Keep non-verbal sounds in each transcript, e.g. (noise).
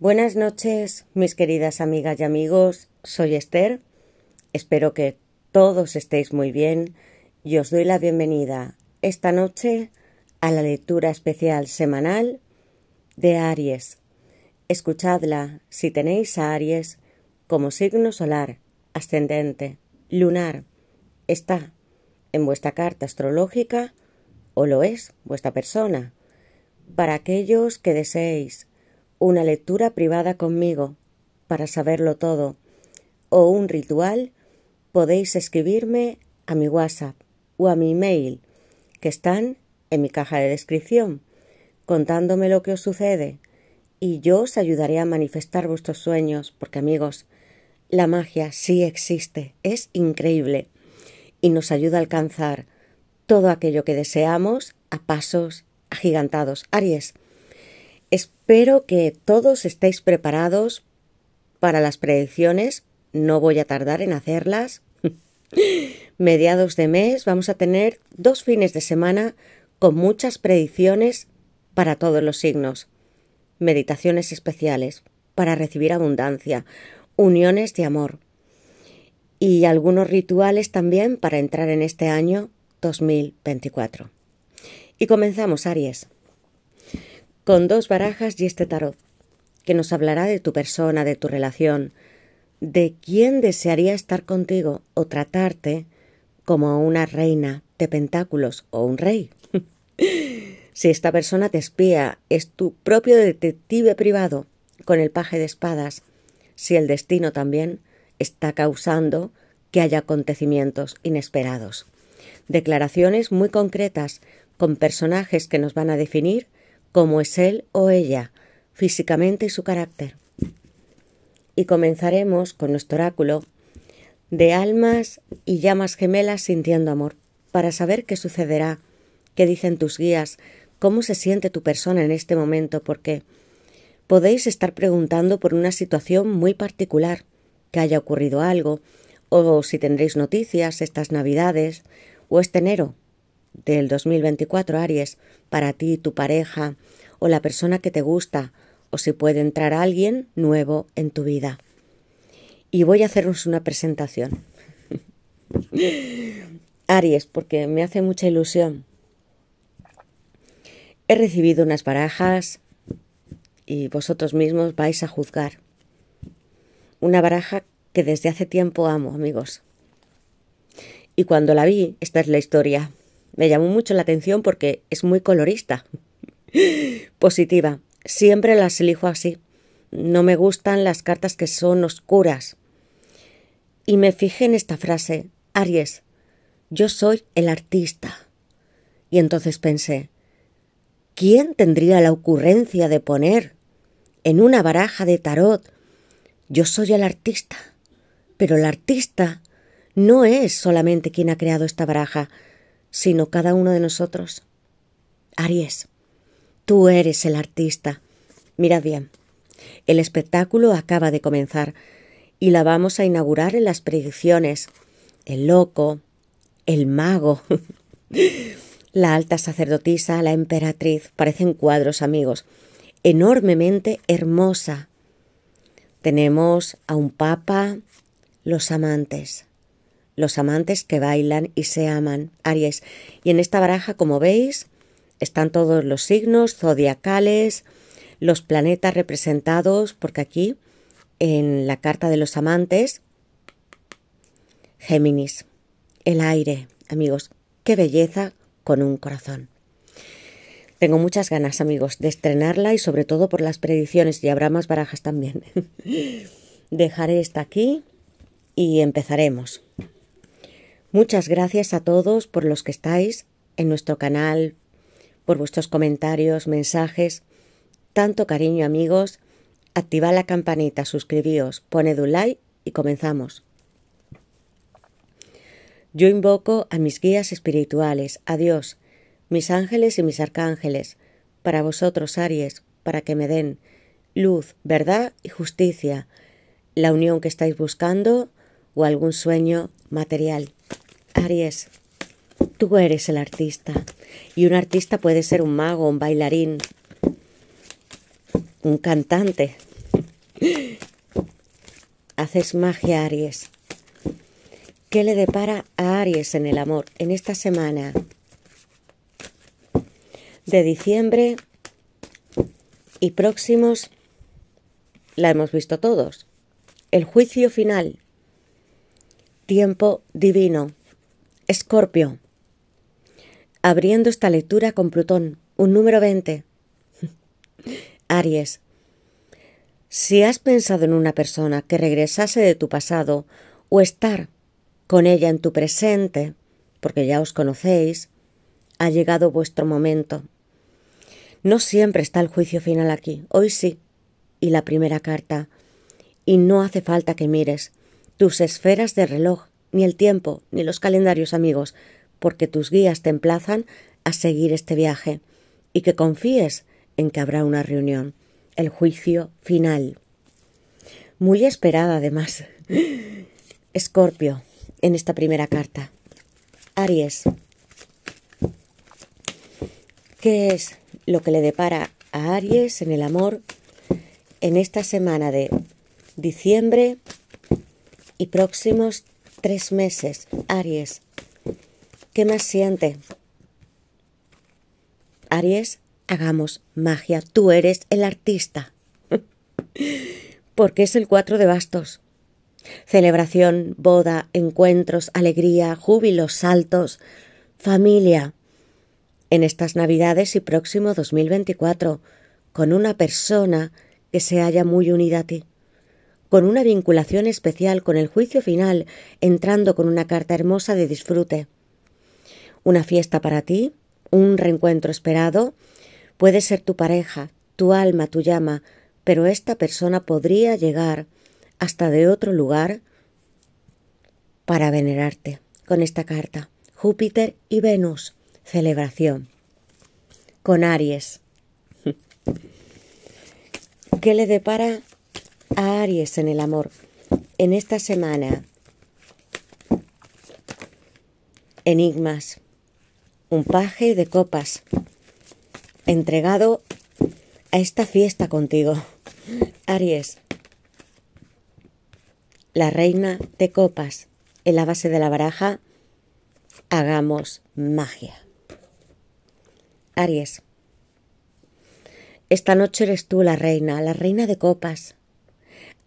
Buenas noches, mis queridas amigas y amigos. Soy Esther. Espero que todos estéis muy bien y os doy la bienvenida esta noche a la lectura especial semanal de Aries. Escuchadla si tenéis a Aries como signo solar, ascendente, lunar. Está en vuestra carta astrológica o lo es vuestra persona. Para aquellos que deseéis una lectura privada conmigo para saberlo todo o un ritual, podéis escribirme a mi WhatsApp o a mi email que están en mi caja de descripción contándome lo que os sucede y yo os ayudaré a manifestar vuestros sueños porque amigos, la magia sí existe, es increíble y nos ayuda a alcanzar todo aquello que deseamos a pasos agigantados. Aries, Espero que todos estéis preparados para las predicciones. No voy a tardar en hacerlas. (laughs) Mediados de mes vamos a tener dos fines de semana con muchas predicciones para todos los signos. Meditaciones especiales para recibir abundancia, uniones de amor y algunos rituales también para entrar en este año 2024. Y comenzamos, Aries con dos barajas y este tarot, que nos hablará de tu persona, de tu relación, de quién desearía estar contigo o tratarte como una reina de pentáculos o un rey. (laughs) si esta persona te espía, es tu propio detective privado con el paje de espadas, si el destino también está causando que haya acontecimientos inesperados. Declaraciones muy concretas con personajes que nos van a definir cómo es él o ella, físicamente y su carácter. Y comenzaremos con nuestro oráculo de almas y llamas gemelas sintiendo amor, para saber qué sucederá, qué dicen tus guías, cómo se siente tu persona en este momento, porque podéis estar preguntando por una situación muy particular, que haya ocurrido algo, o si tendréis noticias estas navidades o este enero, del 2024, Aries, para ti, tu pareja o la persona que te gusta, o si puede entrar alguien nuevo en tu vida. Y voy a haceros una presentación. (laughs) Aries, porque me hace mucha ilusión. He recibido unas barajas y vosotros mismos vais a juzgar. Una baraja que desde hace tiempo amo, amigos. Y cuando la vi, esta es la historia me llamó mucho la atención porque es muy colorista. (laughs) Positiva. Siempre las elijo así. No me gustan las cartas que son oscuras. Y me fijé en esta frase, Aries, yo soy el artista. Y entonces pensé, ¿quién tendría la ocurrencia de poner en una baraja de tarot, yo soy el artista? Pero el artista no es solamente quien ha creado esta baraja, sino cada uno de nosotros. Aries, tú eres el artista. Mira bien, el espectáculo acaba de comenzar y la vamos a inaugurar en las predicciones. El loco, el mago, (laughs) la alta sacerdotisa, la emperatriz, parecen cuadros amigos, enormemente hermosa. Tenemos a un papa, los amantes los amantes que bailan y se aman, Aries. Y en esta baraja, como veis, están todos los signos zodiacales, los planetas representados, porque aquí en la carta de los amantes, Géminis, el aire, amigos, qué belleza con un corazón. Tengo muchas ganas, amigos, de estrenarla y sobre todo por las predicciones y habrá más barajas también. (laughs) Dejaré esta aquí y empezaremos. Muchas gracias a todos por los que estáis en nuestro canal, por vuestros comentarios, mensajes. Tanto cariño amigos. Activa la campanita, suscribíos, poned un like y comenzamos. Yo invoco a mis guías espirituales, a Dios, mis ángeles y mis arcángeles, para vosotros, Aries, para que me den luz, verdad y justicia, la unión que estáis buscando o algún sueño material. Aries, tú eres el artista. Y un artista puede ser un mago, un bailarín, un cantante. Haces magia, Aries. ¿Qué le depara a Aries en el amor en esta semana? De diciembre y próximos, la hemos visto todos. El juicio final. Tiempo divino. Escorpio. Abriendo esta lectura con Plutón, un número 20. (laughs) Aries. Si has pensado en una persona que regresase de tu pasado o estar con ella en tu presente, porque ya os conocéis, ha llegado vuestro momento. No siempre está el juicio final aquí, hoy sí. Y la primera carta. Y no hace falta que mires tus esferas de reloj ni el tiempo, ni los calendarios amigos, porque tus guías te emplazan a seguir este viaje y que confíes en que habrá una reunión, el juicio final. Muy esperada además. (laughs) Escorpio, en esta primera carta. Aries. ¿Qué es lo que le depara a Aries en el amor en esta semana de diciembre y próximos Tres meses, Aries. ¿Qué más siente? Aries, hagamos magia. Tú eres el artista. (laughs) Porque es el cuatro de bastos. Celebración, boda, encuentros, alegría, júbilos, saltos, familia. En estas Navidades y próximo 2024, con una persona que se haya muy unida a ti con una vinculación especial con el juicio final, entrando con una carta hermosa de disfrute. Una fiesta para ti, un reencuentro esperado, puede ser tu pareja, tu alma, tu llama, pero esta persona podría llegar hasta de otro lugar para venerarte con esta carta. Júpiter y Venus, celebración. Con Aries. (laughs) ¿Qué le depara a Aries en el amor. En esta semana, enigmas, un paje de copas, entregado a esta fiesta contigo. Aries, la reina de copas, en la base de la baraja, hagamos magia. Aries, esta noche eres tú la reina, la reina de copas.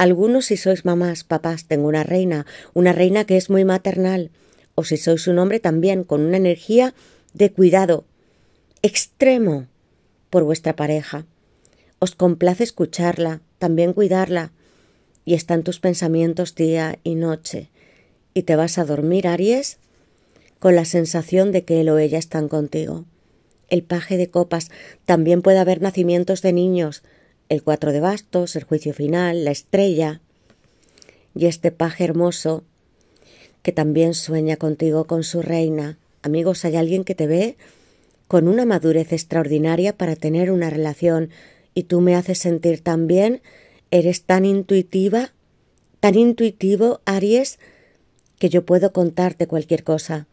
Algunos, si sois mamás, papás, tengo una reina, una reina que es muy maternal, o si sois un hombre también, con una energía de cuidado extremo por vuestra pareja. Os complace escucharla, también cuidarla, y están tus pensamientos día y noche. Y te vas a dormir, Aries, con la sensación de que él o ella están contigo. El paje de copas. También puede haber nacimientos de niños, el cuatro de bastos, el juicio final, la estrella y este paje hermoso que también sueña contigo con su reina. Amigos, hay alguien que te ve con una madurez extraordinaria para tener una relación y tú me haces sentir tan bien, eres tan intuitiva, tan intuitivo, Aries, que yo puedo contarte cualquier cosa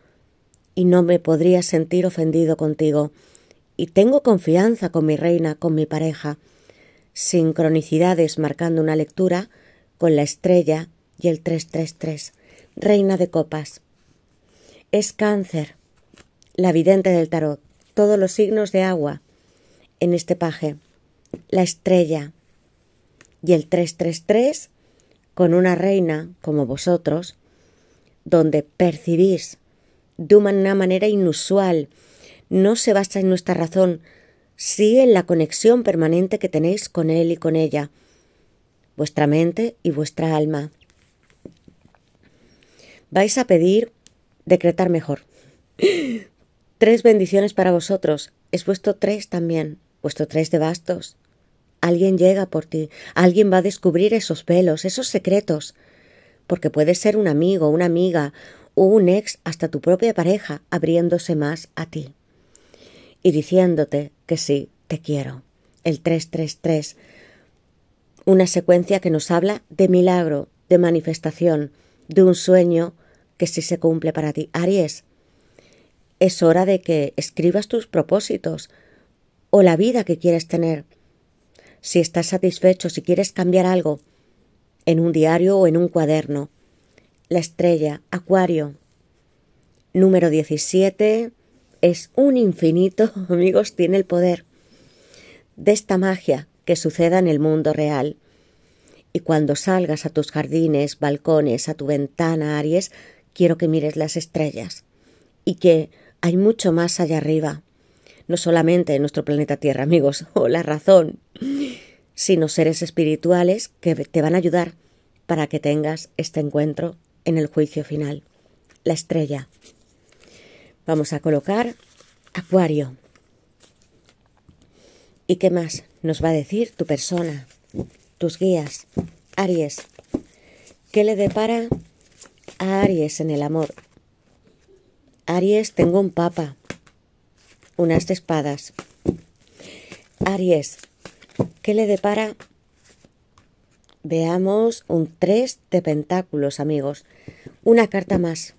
y no me podría sentir ofendido contigo. Y tengo confianza con mi reina, con mi pareja sincronicidades marcando una lectura con la estrella y el 333, reina de copas. Es cáncer, la vidente del tarot, todos los signos de agua en este paje, la estrella y el 333 con una reina como vosotros, donde percibís de una manera inusual, no se basa en nuestra razón, sí en la conexión permanente que tenéis con él y con ella, vuestra mente y vuestra alma. Vais a pedir decretar mejor. (gasps) tres bendiciones para vosotros. Es vuestro tres también, vuestro tres de bastos. Alguien llega por ti, alguien va a descubrir esos velos, esos secretos, porque puede ser un amigo, una amiga, o un ex, hasta tu propia pareja, abriéndose más a ti y diciéndote que sí, te quiero. El 333. Una secuencia que nos habla de milagro, de manifestación, de un sueño que sí se cumple para ti. Aries, es hora de que escribas tus propósitos o la vida que quieres tener. Si estás satisfecho, si quieres cambiar algo, en un diario o en un cuaderno. La estrella, Acuario. Número 17, es un infinito, (laughs) amigos, tiene el poder de esta magia que suceda en el mundo real. Y cuando salgas a tus jardines, balcones, a tu ventana, Aries, quiero que mires las estrellas y que hay mucho más allá arriba, no solamente en nuestro planeta Tierra, amigos, (laughs) o la razón, sino seres espirituales que te van a ayudar para que tengas este encuentro en el juicio final. La estrella. Vamos a colocar acuario. ¿Y qué más nos va a decir tu persona, tus guías, Aries? ¿Qué le depara a Aries en el amor? Aries, tengo un papa, unas de espadas. Aries, ¿qué le depara? Veamos un 3 de pentáculos, amigos. Una carta más.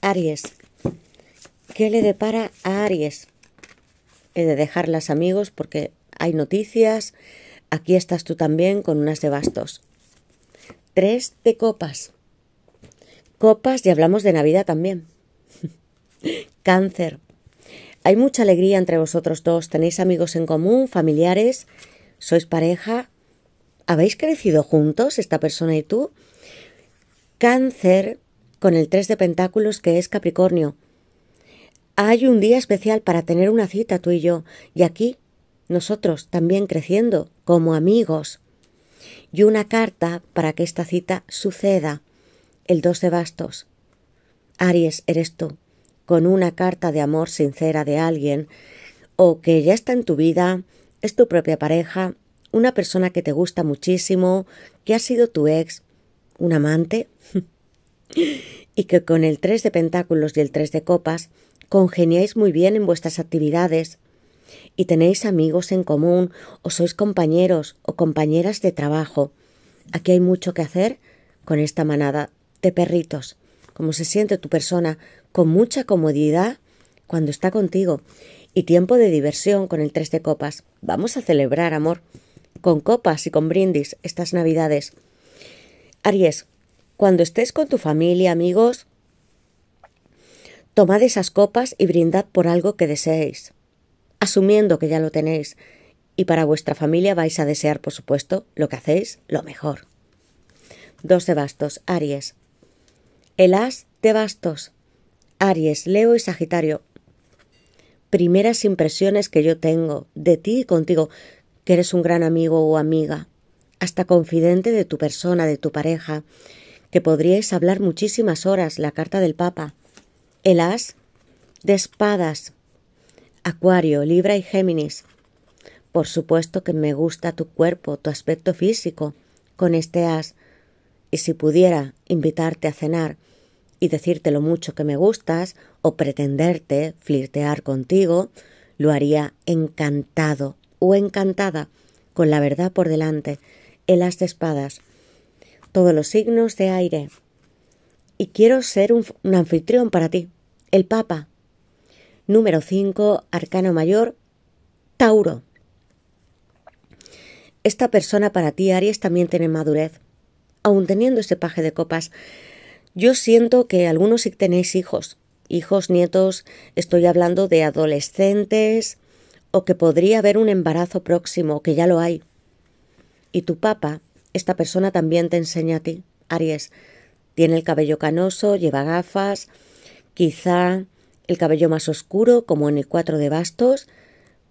Aries, ¿Qué le depara a Aries? He de dejarlas amigos porque hay noticias. Aquí estás tú también con unas de bastos. Tres de copas. Copas y hablamos de Navidad también. (laughs) Cáncer. Hay mucha alegría entre vosotros dos. Tenéis amigos en común, familiares, sois pareja. ¿Habéis crecido juntos, esta persona y tú? Cáncer con el tres de pentáculos que es Capricornio. Hay un día especial para tener una cita tú y yo, y aquí nosotros también creciendo como amigos. Y una carta para que esta cita suceda. El 2 de bastos. Aries, eres tú, con una carta de amor sincera de alguien, o que ya está en tu vida, es tu propia pareja, una persona que te gusta muchísimo, que ha sido tu ex, un amante, (laughs) y que con el tres de pentáculos y el tres de copas congeniáis muy bien en vuestras actividades y tenéis amigos en común o sois compañeros o compañeras de trabajo. Aquí hay mucho que hacer con esta manada de perritos. Como se siente tu persona con mucha comodidad cuando está contigo y tiempo de diversión con el tres de copas. Vamos a celebrar, amor, con copas y con brindis estas navidades. Aries, cuando estés con tu familia, amigos, Tomad esas copas y brindad por algo que deseéis, asumiendo que ya lo tenéis, y para vuestra familia vais a desear, por supuesto, lo que hacéis, lo mejor. Dos bastos, Aries. El as de bastos, Aries, Leo y Sagitario. Primeras impresiones que yo tengo de ti y contigo, que eres un gran amigo o amiga, hasta confidente de tu persona, de tu pareja, que podríais hablar muchísimas horas, la carta del Papa, el as de espadas. Acuario, Libra y Géminis. Por supuesto que me gusta tu cuerpo, tu aspecto físico, con este as. Y si pudiera invitarte a cenar y decirte lo mucho que me gustas, o pretenderte flirtear contigo, lo haría encantado o encantada, con la verdad por delante, el as de espadas. Todos los signos de aire y quiero ser un, anfitrión para ti, el Papa. Número 5, Arcano Mayor, Tauro. Esta persona para ti, Aries, también tiene madurez. aún teniendo ese paje de copas, yo siento que algunos sí tenéis hijos, hijos, nietos, estoy hablando de adolescentes, o que podría haber un embarazo próximo, que ya lo hay. Y tu papa, esta persona también te enseña a ti, Aries, tiene el cabello canoso, lleva gafas, quizá el cabello más oscuro, como en el 4 de bastos,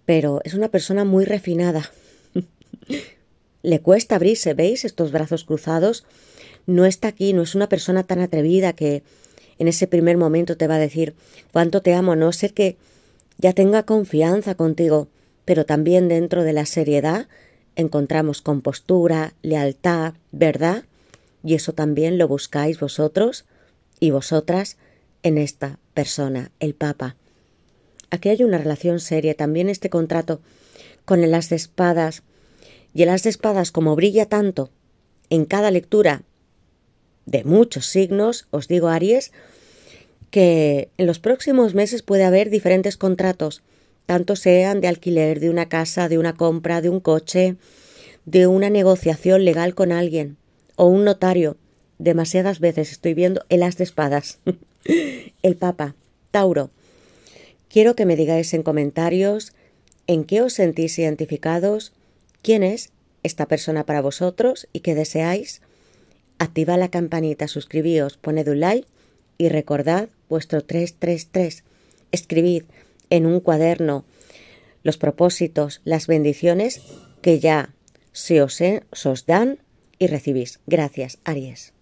pero es una persona muy refinada. (laughs) Le cuesta abrirse, ¿veis? Estos brazos cruzados. No está aquí, no es una persona tan atrevida que en ese primer momento te va a decir cuánto te amo, no sé que ya tenga confianza contigo, pero también dentro de la seriedad encontramos compostura, lealtad, verdad y eso también lo buscáis vosotros y vosotras en esta persona, el Papa. Aquí hay una relación seria, también este contrato con el as de espadas, y el as de espadas como brilla tanto en cada lectura de muchos signos, os digo Aries, que en los próximos meses puede haber diferentes contratos, tanto sean de alquiler, de una casa, de una compra, de un coche, de una negociación legal con alguien o un notario. Demasiadas veces estoy viendo el as de espadas. (laughs) el Papa, Tauro. Quiero que me digáis en comentarios en qué os sentís identificados, quién es esta persona para vosotros y qué deseáis. Activa la campanita, suscribíos, poned un like y recordad vuestro 333. Escribid en un cuaderno los propósitos, las bendiciones que ya se os, se os dan y recibís. Gracias, Aries.